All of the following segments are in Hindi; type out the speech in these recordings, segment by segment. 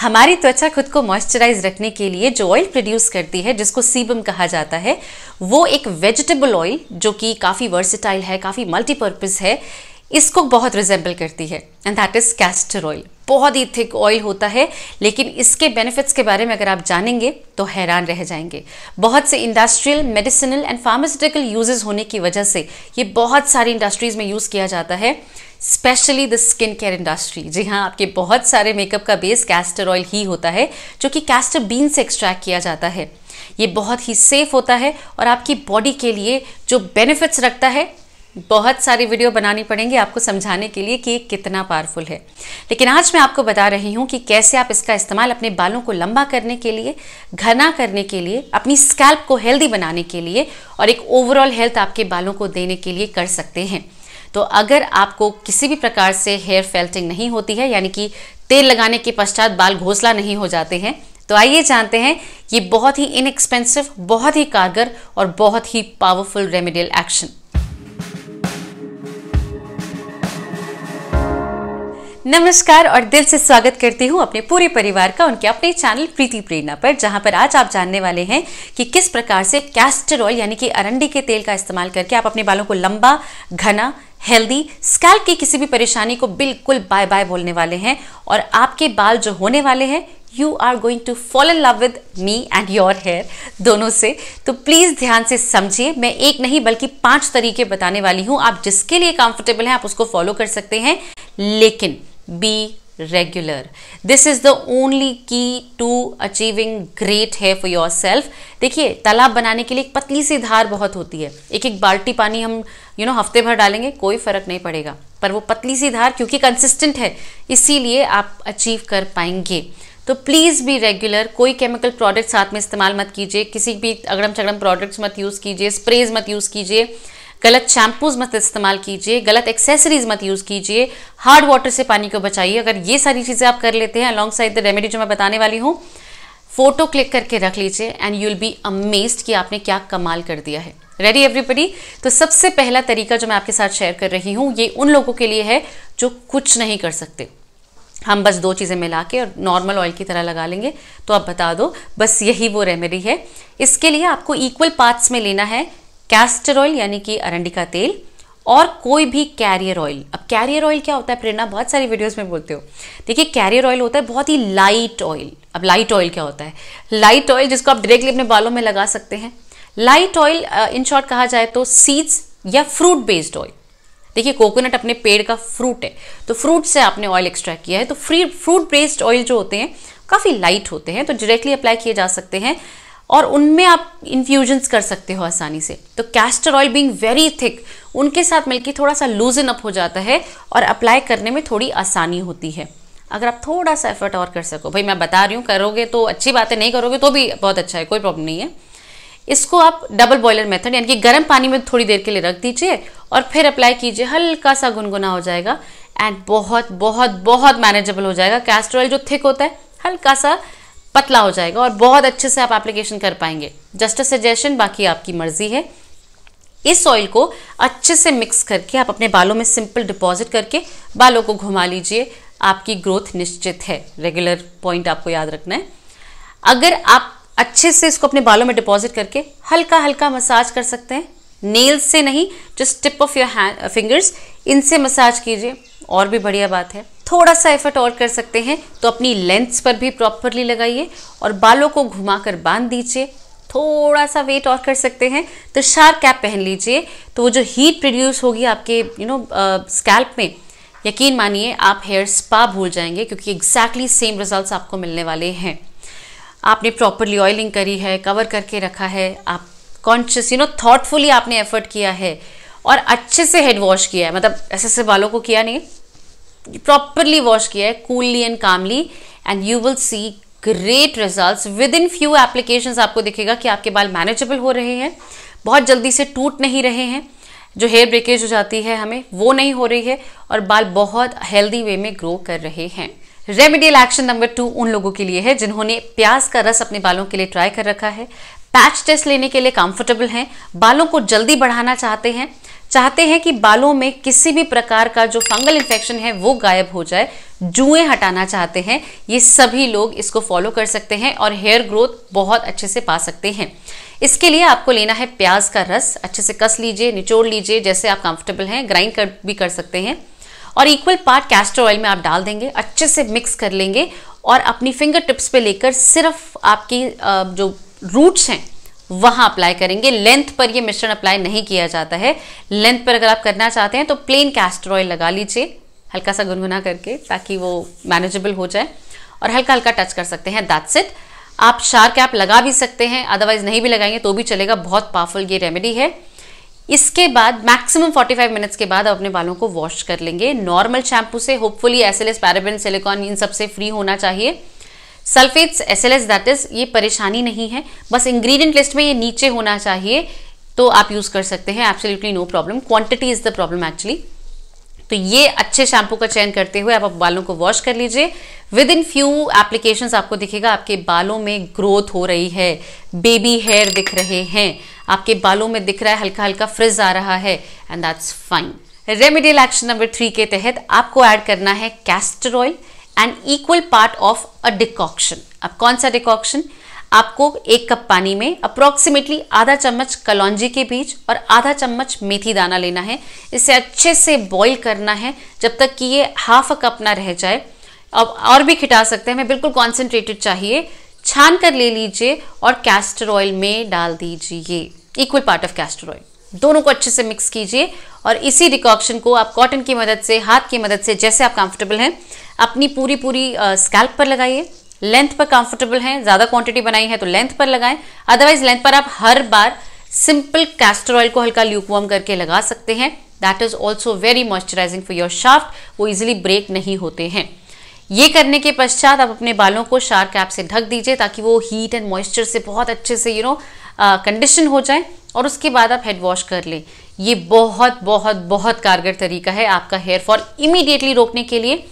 हमारी त्वचा खुद को मॉइस्चराइज रखने के लिए जो ऑयल प्रोड्यूस करती है जिसको सीबम कहा जाता है वो एक वेजिटेबल ऑयल जो कि काफ़ी वर्सिटाइल है काफ़ी मल्टीपर्पज़ है इसको बहुत रिजेंबल करती है and that is castor oil बहुत ही थिक ऑयल होता है लेकिन इसके बेनिफिट्स के बारे में अगर आप जानेंगे तो हैरान रह जाएंगे बहुत से industrial medicinal and pharmaceutical uses होने की वजह से ये बहुत सारी इंडस्ट्रीज़ में यूज़ किया जाता है specially the skin care industry जी हाँ आपके बहुत सारे मेकअप का बेस कैस्टर ऑयल ही होता है जो कि कैस्टर बीन से एक्सट्रैक्ट किया जाता है ये बहुत ही सेफ होता है और आपकी बॉडी के लिए जो बेनिफिट्स रखता है बहुत सारी वीडियो बनानी पड़ेंगे आपको समझाने के लिए कि ये कितना पावरफुल है लेकिन आज मैं आपको बता रही हूँ कि कैसे आप इसका इस्तेमाल अपने बालों को लंबा करने के लिए घना करने के लिए अपनी स्कैल्प को हेल्दी बनाने के लिए और एक ओवरऑल हेल्थ आपके बालों को देने के लिए कर सकते हैं तो अगर आपको किसी भी प्रकार से हेयर फेल्टिंग नहीं होती है यानी कि तेल लगाने के पश्चात बाल घोसला नहीं हो जाते हैं तो आइए जानते हैं ये बहुत ही इनएक्सपेंसिव बहुत ही कारगर और बहुत ही पावरफुल रेमेडियल एक्शन नमस्कार और दिल से स्वागत करती हूँ अपने पूरे परिवार का उनके अपने चैनल प्रीति प्रेरणा पर जहाँ पर आज आप जानने वाले हैं कि किस प्रकार से कैस्टर ऑयल यानी कि अरंडी के तेल का इस्तेमाल करके आप अपने बालों को लंबा घना हेल्दी स्कैल्प की किसी भी परेशानी को बिल्कुल बाय बाय बोलने वाले हैं और आपके बाल जो होने वाले हैं you are going to follow in love with me and your hair दोनों से तो प्लीज़ ध्यान से समझिए मैं एक नहीं बल्कि पांच तरीके बताने वाली हूँ आप जिसके लिए कंफर्टेबल हैं आप उसको फॉलो कर सकते हैं लेकिन be regular this is the only key to achieving great है फॉर योर सेल्फ देखिए तालाब बनाने के लिए एक पतली सी धार बहुत होती है एक एक बाल्टी पानी हम यू you नो know, हफ्ते भर डालेंगे कोई फर्क नहीं पड़ेगा पर वो पतली सी धार क्योंकि कंसिस्टेंट है इसीलिए आप अचीव कर पाएंगे तो प्लीज़ भी रेगुलर कोई केमिकल प्रोडक्ट्स साथ में इस्तेमाल मत कीजिए किसी भी अगड़म चगड़म प्रोडक्ट्स मत यूज़ कीजिए स्प्रेज मत यूज़ कीजिए गलत शैम्पूज मत इस्तेमाल कीजिए गलत एक्सेसरीज मत यूज़ कीजिए हार्ड वाटर से पानी को बचाइए अगर ये सारी चीज़ें आप कर लेते हैं अलॉन्ग साइड द रेमेडी जो मैं बताने वाली हूँ फोटो क्लिक करके रख लीजिए and you will be amazed कि आपने क्या कमाल कर दिया है रेडी एवरीबडी तो सबसे पहला तरीका जो मैं आपके साथ शेयर कर रही हूँ ये उन लोगों के लिए है जो कुछ नहीं कर सकते हम बस दो चीज़ें मिला के और नॉर्मल ऑयल की तरह लगा लेंगे तो आप बता दो बस यही वो रेमेडी है इसके लिए आपको इक्वल पार्ट्स में लेना है कैस्टर ऑयल यानी कि अरंडी का तेल और कोई भी कैरियर ऑयल अब कैरियर ऑयल क्या होता है प्रेरणा बहुत सारी वीडियोस में बोलते हो देखिए कैरियर ऑयल होता है बहुत ही लाइट ऑयल अब लाइट ऑयल क्या होता है लाइट ऑयल जिसको आप डायरेक्टली अपने बालों में लगा सकते हैं लाइट ऑयल इन शॉर्ट कहा जाए तो सीड्स या फ्रूट बेस्ड ऑयल देखिए कोकोनट अपने पेड़ का फ्रूट है तो फ्रूट से आपने ऑयल एक्सट्रैक्ट किया है तो फ्री फ्रूट बेस्ड ऑयल जो होते हैं काफ़ी लाइट होते हैं तो डायरेक्टली अप्लाई किए जा सकते हैं और उनमें आप इन्फ्यूजन्स कर सकते हो आसानी से तो castor oil being very thick उनके साथ मिलकर थोड़ा सा लूजन अप हो जाता है और अप्लाई करने में थोड़ी आसानी होती है अगर आप थोड़ा सा एफर्ट और कर सको भाई मैं बता रही हूँ करोगे तो अच्छी बातें नहीं करोगे तो भी बहुत अच्छा है कोई प्रॉब्लम नहीं है इसको आप डबल बॉयलर मेथड यानी कि गर्म पानी में थोड़ी देर के लिए रख दीजिए और फिर अप्लाई कीजिए हल्का सा गुनगुना हो जाएगा एंड बहुत बहुत बहुत मैनेजेबल हो जाएगा कैस्टर ऑयल जो थिक होता है हल्का सा पतला हो जाएगा और बहुत अच्छे से आप एप्लीकेशन कर पाएंगे जस्ट अ सजेशन बाकी आपकी मर्जी है इस ऑयल को अच्छे से मिक्स करके आप अपने बालों में सिंपल डिपॉजिट करके बालों को घुमा लीजिए आपकी ग्रोथ निश्चित है रेगुलर पॉइंट आपको याद रखना है अगर आप अच्छे से इसको अपने बालों में डिपॉजिट करके हल्का हल्का मसाज कर सकते हैं नेल्स से नहीं just tip of your hand fingers इनसे मसाज कीजिए और भी बढ़िया बात है थोड़ा सा एफर्ट और कर सकते हैं तो अपनी लेंथ्स पर भी प्रॉपरली लगाइए और बालों को घुमाकर बांध दीजिए थोड़ा सा वेट और कर सकते हैं तो शार्क कैप पहन लीजिए तो वो जो हीट प्रोड्यूस होगी आपके यू नो स्कैल्प में यकीन मानिए आप हेयर स्पा भूल जाएंगे क्योंकि एग्जैक्टली सेम रिजल्ट्स आपको मिलने वाले हैं आपने प्रॉपरली ऑयलिंग करी है कवर करके रखा है आप कॉन्शियस यू नो थॉटफुली आपने एफर्ट किया है और अच्छे से हेड वॉश किया है मतलब ऐसे से बालों को किया नहीं properly wash kiya hai coolly and calmly and you will see great results within few application आपको दिखेगा कि आपके बाल मैनेजेबल हो रहे हैं बहुत जल्दी से टूट नहीं रहे हैं जो हेयर ब्रेकेज हो जाती है हमें वो नहीं हो रही है और बाल बहुत हेल्दी वे में ग्रो कर रहे हैं रेमेडियल एक्शन नंबर टू उन लोगों के लिए है जिन्होंने प्याज का रस अपने बालों के लिए ट्राई कर रखा है पैच टेस्ट लेने के लिए कंफर्टेबल हैं बालों को जल्दी बढ़ाना चाहते हैं चाहते हैं कि बालों में किसी भी प्रकार का जो फंगल इन्फेक्शन है वो गायब हो जाए जुएं हटाना चाहते हैं ये सभी लोग इसको फॉलो कर सकते हैं और हेयर ग्रोथ बहुत अच्छे से पा सकते हैं इसके लिए आपको लेना है प्याज का रस अच्छे से कस लीजिए निचोड़ लीजिए जैसे आप कंफर्टेबल हैं ग्राइंड कर भी कर सकते हैं और इक्वल पार्ट कैस्टर ऑयल में आप डाल देंगे अच्छे से मिक्स कर लेंगे और अपनी फिंगर टिप्स पे लेकर सिर्फ आपकी जो रूट्स हैं वहां अप्लाई करेंगे लेंथ पर ये मिश्रण अप्लाई नहीं किया जाता है लेंथ पर अगर आप करना चाहते हैं तो प्लेन कैस्टर ऑयल लगा लीजिए हल्का सा गुनगुना करके ताकि वो मैनेजेबल हो जाए और हल्का हल्का टच कर सकते हैं दैट्स इट आप शार कैप लगा भी सकते हैं अदरवाइज नहीं भी लगाएंगे तो भी चलेगा बहुत पावरफुल ये रेमेडी है इसके बाद मैक्सिमम 45 मिनट्स के बाद आप अपने बालों को वॉश कर लेंगे नॉर्मल शैम्पू से होपफुली एसएलएस पैराबिन सिलिकॉन इन सब से फ्री होना चाहिए सल्फेट्स एसएलएस दैट इज ये परेशानी नहीं है बस इंग्रेडिएंट लिस्ट में ये नीचे होना चाहिए तो आप यूज़ कर सकते हैं absolutely no problem quantity is the problem actually तो ये अच्छे शैम्पू का चयन करते हुए आप बालों को वॉश कर लीजिए विद इन फ्यू एप्लीकेशन आपको दिखेगा आपके बालों में ग्रोथ हो रही है बेबी हेयर दिख रहे हैं आपके बालों में दिख रहा है हल्का हल्का फ्रिज आ रहा है and that's fine remedial action number three के तहत आपको ऐड करना है castor oil and equal part of a decoction अब कौन सा डिकॉक्शन आपको एक कप पानी में अप्रॉक्सीमेटली आधा चम्मच कलौजी के बीज और आधा चम्मच मेथी दाना लेना है इसे अच्छे से बॉईल करना है जब तक कि ये हाफ अ कप ना रह जाए अब और भी खिटा सकते हैं हमें बिल्कुल कॉन्सेंट्रेटेड चाहिए छान कर ले लीजिए और कैस्टर ऑयल में डाल दीजिए equal part of castor oil दोनों को अच्छे से मिक्स कीजिए और इसी डिकॉक्शन को आप कॉटन की मदद से हाथ की मदद से जैसे आप कंफर्टेबल हैं अपनी पूरी पूरी स्कैल्प पर लगाइए लेंथ पर कंफर्टेबल हैं ज़्यादा क्वांटिटी बनाई है तो लेंथ पर लगाएं अदरवाइज लेंथ पर आप हर बार सिंपल कैस्टर ऑयल को हल्का ल्यूकवार्म करके लगा सकते हैं that is also very moisturising for your shaft वो इजिली ब्रेक नहीं होते हैं ये करने के पश्चात आप अपने बालों को शार्क ऐप से ढक दीजिए ताकि वो हीट एंड मॉइस्चर से बहुत अच्छे से यू नो कंडीशन हो जाए और उसके बाद आप हेड वॉश कर लें ये बहुत बहुत बहुत कारगर तरीका है आपका हेयर फॉल इमीडिएटली रोकने के लिए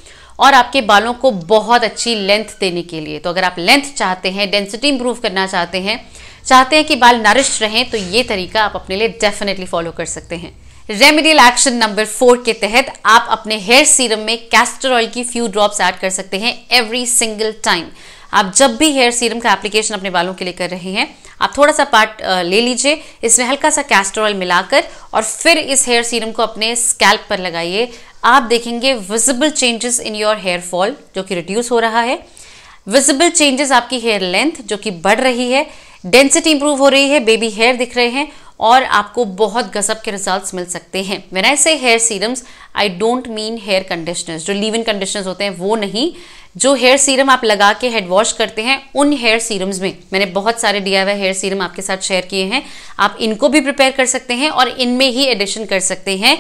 और आपके बालों को बहुत अच्छी लेंथ देने के लिए तो अगर आप लेंथ चाहते हैं डेंसिटी इंप्रूव करना चाहते हैं चाहते हैं कि बाल नरिश रहें तो ये तरीका आप अपने लिए डेफिनेटली फॉलो कर सकते हैं रेमेडियल एक्शन नंबर फोर के तहत आप अपने हेयर सीरम में कैस्टर ऑयल की फ्यू ड्रॉप्स ऐड कर सकते हैं एवरी सिंगल टाइम आप जब भी हेयर सीरम का एप्लीकेशन अपने बालों के लिए कर रहे हैं आप थोड़ा सा पार्ट ले लीजिए इसमें हल्का सा कैस्टर ऑयल मिलाकर और फिर इस हेयर सीरम को अपने स्कैल्प पर लगाइए आप देखेंगे visible changes in your hair fall जो कि रिड्यूस हो रहा है विजिबल चेंजेस आपकी हेयर लेंथ जो कि बढ़ रही है डेंसिटी इंप्रूव हो रही है बेबी हेयर दिख रहे हैं और आपको बहुत गजब के रिजल्ट्स मिल सकते हैं when I say hair serums I don't mean hair conditioners जो लिव इन कंडीशनर्स होते हैं वो नहीं जो हेयर सीरम आप लगा के हेड वॉश करते हैं उन हेयर सीरम्स में मैंने बहुत सारे डी आई हेयर सीरम आपके साथ शेयर किए हैं आप इनको भी प्रिपेयर कर सकते हैं और इनमें ही एडिशन कर सकते हैं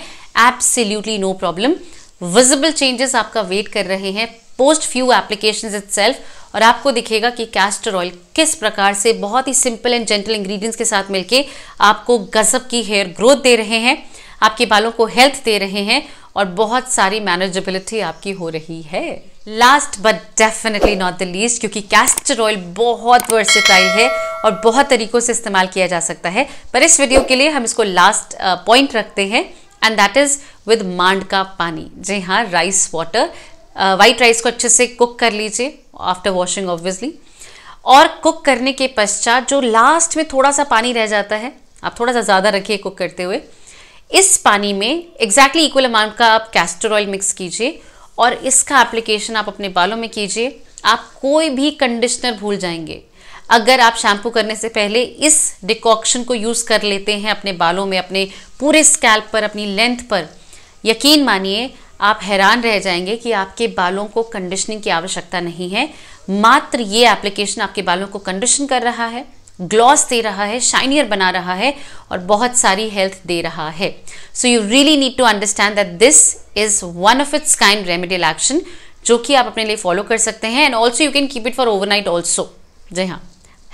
absolutely no problem visible changes आपका वेट कर रहे हैं post few application itself और आपको दिखेगा कि कैस्टर ऑयल किस प्रकार से बहुत ही सिंपल एंड जेंटल इंग्रेडिएंट्स के साथ मिलके आपको गजब की हेयर ग्रोथ दे रहे हैं आपके बालों को हेल्थ दे रहे हैं और बहुत सारी मैनेजेबिलिटी आपकी हो रही है last but definitely not the least क्योंकि कैस्टर ऑयल बहुत वर्सेटाइल है और बहुत तरीकों से इस्तेमाल किया जा सकता है पर इस वीडियो के लिए हम इसको लास्ट पॉइंट uh, रखते हैं एंड दैट इज़ विद मांड का पानी जी हाँ राइस वाटर वाइट राइस को अच्छे से कुक कर लीजिए आफ्टर वॉशिंग ऑब्वियसली और कुक करने के पश्चात जो लास्ट में थोड़ा सा पानी रह जाता है आप थोड़ा सा ज़्यादा रखिए कुक करते हुए इस पानी में एग्जैक्टली इक्वल अमाउंट का आप कैस्टर ऑयल मिक्स कीजिए और इसका एप्लीकेशन आप अपने बालों में कीजिए आप कोई भी कंडीशनर भूल जाएंगे अगर आप शैम्पू करने से पहले इस डिकॉक्शन को यूज़ कर लेते हैं अपने बालों में अपने पूरे स्कैल्प पर अपनी लेंथ पर यकीन मानिए आप हैरान रह जाएंगे कि आपके बालों को कंडीशनिंग की आवश्यकता नहीं है मात्र ये एप्लीकेशन आपके बालों को कंडीशन कर रहा है ग्लॉस दे रहा है शाइनियर बना रहा है और बहुत सारी हेल्थ दे रहा है so you really need to understand that this is one of its kind remedial action जो कि आप अपने लिए फॉलो कर सकते हैं and also you can keep it for overnight also जी हाँ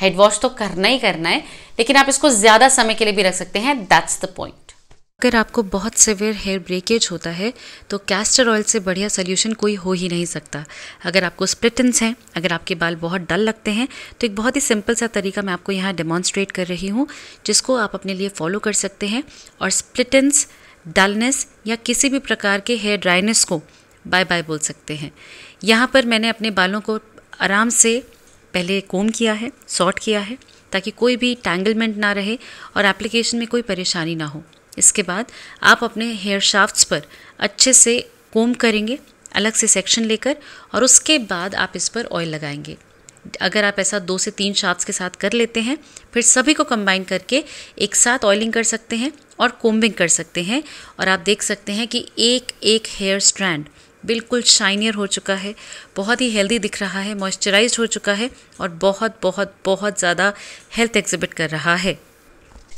हेड वॉश तो करना ही करना है लेकिन आप इसको ज़्यादा समय के लिए भी रख सकते हैं दैट्स द पॉइंट अगर आपको बहुत सिवियर हेयर ब्रेकेज होता है तो कैस्टर ऑयल से बढ़िया सोल्यूशन कोई हो ही नहीं सकता अगर आपको स्प्लिटन्स हैं अगर आपके बाल बहुत डल लगते हैं तो एक बहुत ही सिंपल सा तरीका मैं आपको यहाँ डेमॉन्स्ट्रेट कर रही हूँ जिसको आप अपने लिए फॉलो कर सकते हैं और स्प्लिटन्स डलनेस या किसी भी प्रकार के हेयर ड्राइनेस को बाय बाय बोल सकते हैं यहाँ पर मैंने अपने बालों को आराम से पहले कोम किया है सॉर्ट किया है ताकि कोई भी टैंगलमेंट ना रहे और एप्लीकेशन में कोई परेशानी ना हो इसके बाद आप अपने हेयर शाफ्ट्स पर अच्छे से कोम करेंगे अलग से सेक्शन लेकर और उसके बाद आप इस पर ऑयल लगाएंगे अगर आप ऐसा दो से तीन शाफ्ट्स के साथ कर लेते हैं फिर सभी को कंबाइन करके एक साथ ऑयलिंग कर सकते हैं और कोम्बिंग कर सकते हैं और आप देख सकते हैं कि एक एक हेयर स्ट्रैंड बिल्कुल शाइनियर हो चुका है बहुत ही हेल्दी दिख रहा है मॉइस्चराइज हो चुका है और बहुत बहुत बहुत ज़्यादा हेल्थ एग्जिबिट कर रहा है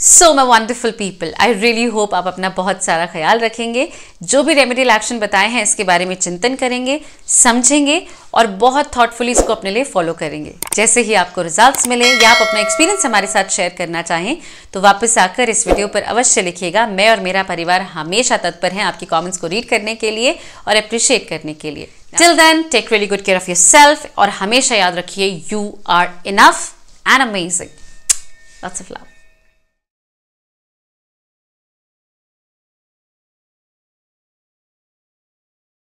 so my wonderful people I really hope आप अपना बहुत सारा ख्याल रखेंगे जो भी रेमेडियल एक्शन बताए हैं इसके बारे में चिंतन करेंगे समझेंगे और बहुत थॉटफुली इसको अपने लिए फॉलो करेंगे जैसे ही आपको रिजल्ट्स मिले या आप अपना एक्सपीरियंस हमारे साथ शेयर करना चाहें तो वापस आकर इस वीडियो पर अवश्य लिखिएगा मैं और मेरा परिवार हमेशा तत्पर हैं आपके कॉमेंट्स को रीड करने के लिए और अप्रिशिएट करने के लिए till then take really good care of yourself और हमेशा याद रखिए you are enough and amazing love